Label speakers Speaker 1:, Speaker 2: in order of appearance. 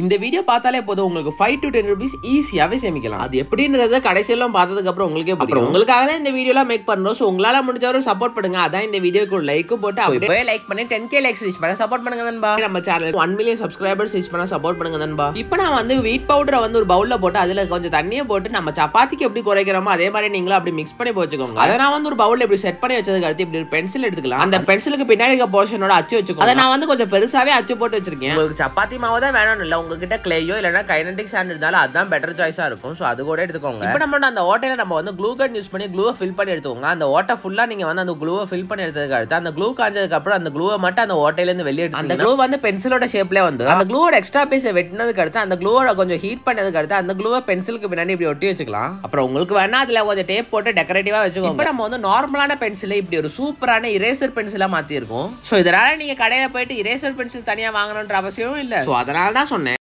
Speaker 1: இந்த வீடியோ பார்த்தாலே போதும் உங்களுக்கு ஃபைவ் டு டென் ருபீஸ் ஈஸியாகவே சேமிக்கலாம் அது எப்படின்றத கடைசியெல்லாம் பார்த்ததுக்கப்புறம் உங்களுக்கே அப்புறம் உங்களுக்காக தான் இந்த வீடியோலாம் மேக் பண்ணுறோம் ஸோ உங்களால் முடிஞ்சவரும் சப்போர்ட் பண்ணுங்க அதான் இந்த வீடியோக்கு லைக் போட்டு அப்படியே லைக் பண்ணி டென் கே லைக்ஸ் ரீச் பண்ண சப்போர்ட் பண்ணுங்க நண்பா நம்ம channel one million subscribers reach பண்ண சப்போர்ட் பண்ணுங்க நண்பா இப்போ நான் வந்து வீட் பவுடரை வந்து ஒரு பவுலில் போட்டு அதில் கொஞ்சம் தண்ணியை போட்டு நம்ம சப்பாத்திக்கு எப்படி குறைக்கிறோமோ அதே மாதிரி நீங்களும் அப்படி மிக்ஸ் பண்ணி போச்சுக்கோங்க அதை நான் வந்து ஒரு பவுல் இப்படி செட் பண்ணி வச்சதுக்கு அடுத்து இப்படி ஒரு பென்சில் எடுத்துக்கலாம் அந்த பென்சிலுக்கு பின்னாடி இருக்க போர்ஷனோட அச்சு வச்சுக்கோங்க அதை நான் வந்து கொஞ்சம் பெருசாகவே அச்சு போட்டு வச்சிருக்கேன் உங்களுக்கு சப்பாத்தி மாவு தான் வேணும்னு இல்லை உங்ககிட்ட கிளேயோ இல்லைனா கைனடிக் சாண்ட் இருந்தாலும் அதுதான் பெட்டர் சாய்ஸாக இருக்கும் ஸோ அது கூட எடுத்துக்கோங்க இப்போ நம்ம அந்த ஓட்டையில் நம்ம வந்து க்ளூ கட் யூஸ் பண்ணி க்ளூவை ஃபில் பண்ணி எடுத்துக்கோங்க அந்த ஓட்டை ஃபுல்லாக நீங்கள் வந்து அந்த க்ளூவை ஃபில் பண்ணி எடுத்ததுக்கு அடுத்து அந்த க்ளூ காஞ்சதுக்கு அப்புறம் அந்த க்ளூவை மட்டும் அந்த ஓட்டையிலேருந்து வெளியே எடுத்து அந்த க்ளூ வந்து பென்சிலோட ஷேப்லேயே வந்து அந்த க்ளூவோட எக்ஸ்ட்ரா பீஸை வெட்டினதுக்கு அடுத்து அந்த க்ளூவோட கொஞ்சம் ஹீட் பண்ணதுக்கு அடுத்து அந்த க்ளூவை பென்சிலுக்கு பின்னாடி இப்படி ஒட்டி வச்சுக்கலாம் அப்புறம் உங்களுக்கு வேணா அதில் கொஞ்சம் டேப் போட்டு டெக்கரேட்டிவாக வச்சுக்கோங்க இப்போ நம்ம வந்து நார்மலான பென்சில் இப்படி ஒரு சூப்பரான இரேசர் பென்சிலாக மாற்றிருக்கும் ஸோ இதனால் நீங்கள் கடையில் போயிட்டு இரேசர் பென்சில் தனியாக வாங்கணுன்ற அவசியமும் இல்லை ஸோ அதனால தான் சொன்னேன்